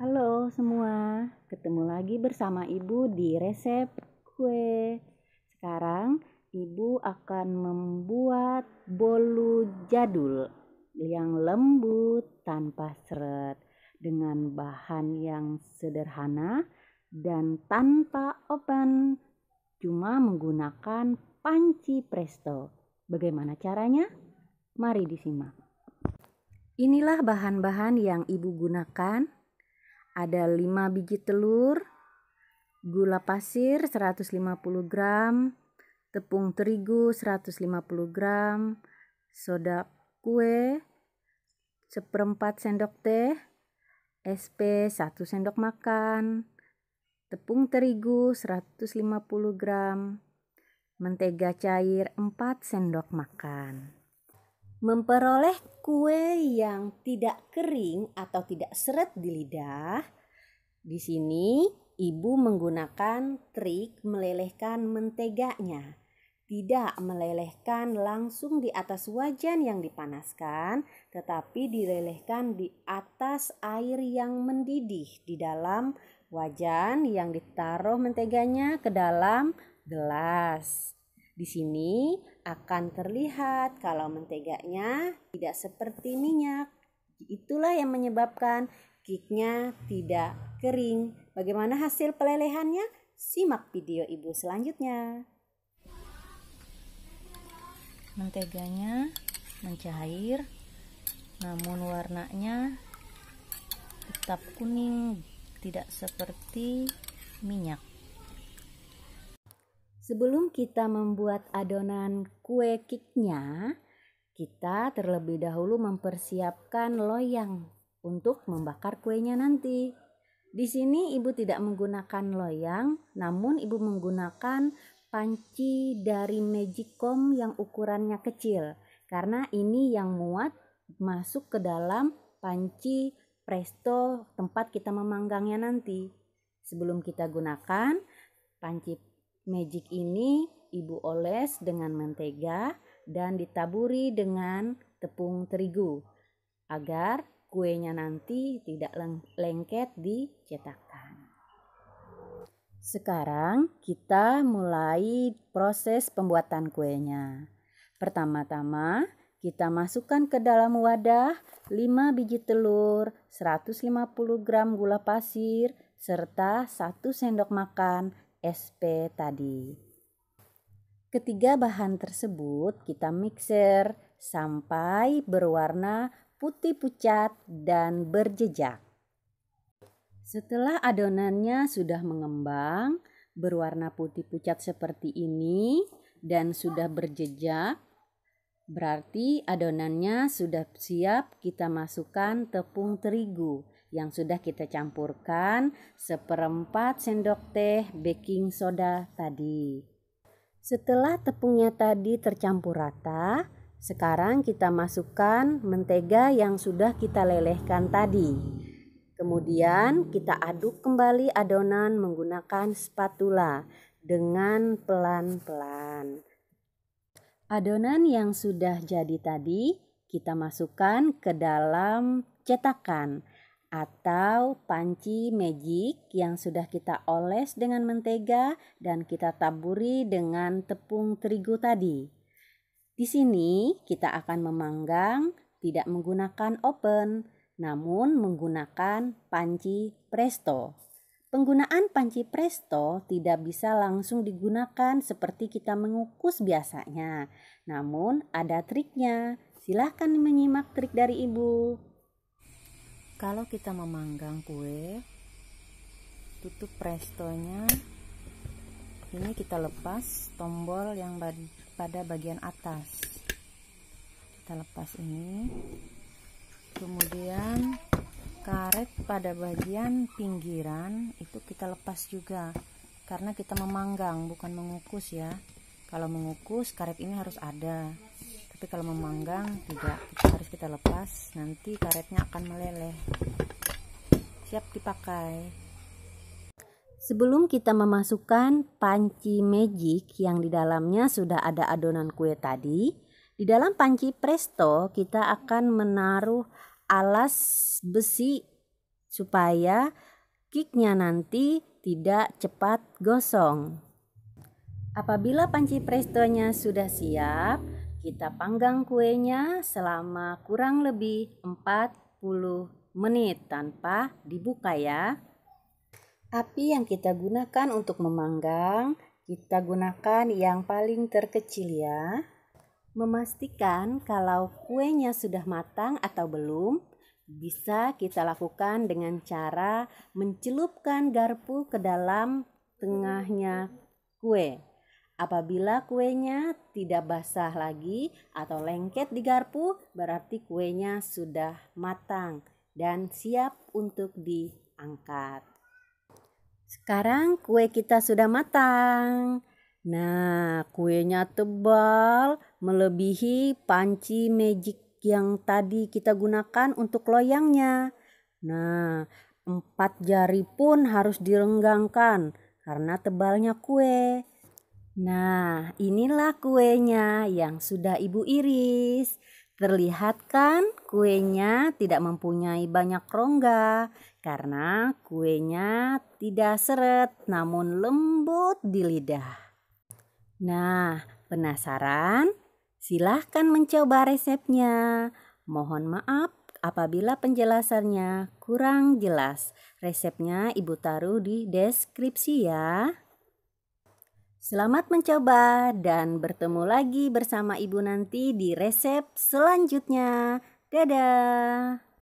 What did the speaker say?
Halo semua, ketemu lagi bersama Ibu di resep kue. Sekarang Ibu akan membuat bolu jadul yang lembut tanpa seret dengan bahan yang sederhana dan tanpa oven, cuma menggunakan panci presto. Bagaimana caranya? Mari disimak. Inilah bahan-bahan yang Ibu gunakan ada 5 biji telur, gula pasir 150 gram, tepung terigu 150 gram, soda kue seperempat sendok teh, SP 1 sendok makan, tepung terigu 150 gram, mentega cair 4 sendok makan. Memperoleh kue yang tidak kering atau tidak seret di lidah. Di sini ibu menggunakan trik melelehkan menteganya. Tidak melelehkan langsung di atas wajan yang dipanaskan, tetapi dilelehkan di atas air yang mendidih di dalam wajan yang ditaruh menteganya ke dalam gelas. Di sini akan terlihat kalau menteganya tidak seperti minyak. Itulah yang menyebabkan kiknya tidak kering. Bagaimana hasil pelelehannya? Simak video ibu selanjutnya. Menteganya mencair, namun warnanya tetap kuning, tidak seperti minyak. Sebelum kita membuat adonan kue kiknya, kita terlebih dahulu mempersiapkan loyang untuk membakar kuenya nanti. Di sini ibu tidak menggunakan loyang, namun ibu menggunakan panci dari magicom yang ukurannya kecil karena ini yang muat masuk ke dalam panci presto tempat kita memanggangnya nanti. Sebelum kita gunakan panci Magic ini ibu oles dengan mentega dan ditaburi dengan tepung terigu agar kuenya nanti tidak lengket di cetakan. Sekarang kita mulai proses pembuatan kuenya. Pertama-tama, kita masukkan ke dalam wadah 5 biji telur, 150 gram gula pasir, serta 1 sendok makan SP tadi. Ketiga bahan tersebut kita mixer sampai berwarna putih pucat dan berjejak. Setelah adonannya sudah mengembang, berwarna putih pucat seperti ini dan sudah berjejak, Berarti adonannya sudah siap kita masukkan tepung terigu yang sudah kita campurkan seperempat sendok teh baking soda tadi. Setelah tepungnya tadi tercampur rata, sekarang kita masukkan mentega yang sudah kita lelehkan tadi. Kemudian kita aduk kembali adonan menggunakan spatula dengan pelan-pelan. Adonan yang sudah jadi tadi kita masukkan ke dalam cetakan atau panci magic yang sudah kita oles dengan mentega dan kita taburi dengan tepung terigu tadi. Di sini kita akan memanggang tidak menggunakan oven, namun menggunakan panci presto. Penggunaan panci presto tidak bisa langsung digunakan seperti kita mengukus biasanya. Namun ada triknya. Silahkan menyimak trik dari ibu kalau kita memanggang kue tutup prestonya ini kita lepas tombol yang pada bagian atas kita lepas ini kemudian karet pada bagian pinggiran itu kita lepas juga karena kita memanggang bukan mengukus ya kalau mengukus karet ini harus ada tapi kalau memanggang tidak harus kita lepas nanti karetnya akan meleleh siap dipakai Sebelum kita memasukkan panci magic yang di dalamnya sudah ada adonan kue tadi, di dalam panci presto kita akan menaruh alas besi supaya kiknya nanti tidak cepat gosong. Apabila panci prestonya sudah siap, kita panggang kuenya selama kurang lebih 40 menit tanpa dibuka ya. Api yang kita gunakan untuk memanggang, kita gunakan yang paling terkecil ya. Memastikan kalau kuenya sudah matang atau belum, bisa kita lakukan dengan cara mencelupkan garpu ke dalam tengahnya kue. Apabila kuenya tidak basah lagi atau lengket di garpu, berarti kuenya sudah matang dan siap untuk diangkat. Sekarang kue kita sudah matang. Nah, kuenya tebal melebihi panci magic yang tadi kita gunakan untuk loyangnya. Nah, empat jari pun harus direnggangkan karena tebalnya kue. Nah, inilah kuenya yang sudah Ibu iris. Terlihat kan kuenya tidak mempunyai banyak rongga karena kuenya tidak seret namun lembut di lidah. Nah, penasaran? Silahkan mencoba resepnya. Mohon maaf apabila penjelasannya kurang jelas. Resepnya Ibu taruh di deskripsi ya. Selamat mencoba dan bertemu lagi bersama Ibu nanti di resep selanjutnya. Dadah.